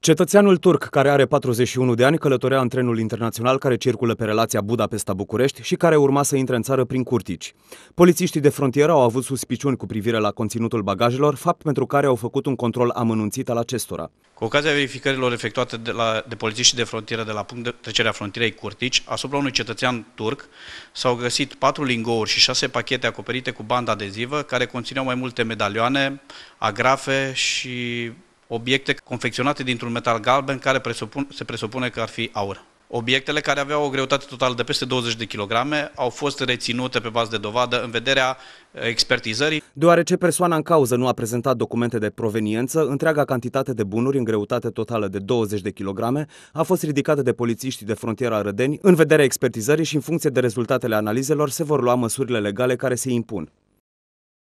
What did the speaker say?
Cetățeanul turc care are 41 de ani călătorea în trenul internațional care circulă pe relația Budapesta-București și care urma să intre în țară prin Curtici. Polițiștii de frontieră au avut suspiciuni cu privire la conținutul bagajelor, fapt pentru care au făcut un control amănunțit al acestora. Cu ocazia verificărilor efectuate de, la, de polițiștii de frontieră de la punct de trecerea frontierei Curtici, asupra unui cetățean turc s-au găsit patru lingouri și șase pachete acoperite cu bandă adezivă care conțineau mai multe medalioane, agrafe și obiecte confecționate dintr-un metal galben care presupun, se presupune că ar fi aur. Obiectele care aveau o greutate totală de peste 20 de kg au fost reținute pe bază de dovadă în vederea expertizării. Deoarece persoana în cauză nu a prezentat documente de proveniență, întreaga cantitate de bunuri în greutate totală de 20 de kg a fost ridicată de polițiștii de frontiera Rădeni în vederea expertizării și în funcție de rezultatele analizelor se vor lua măsurile legale care se impun.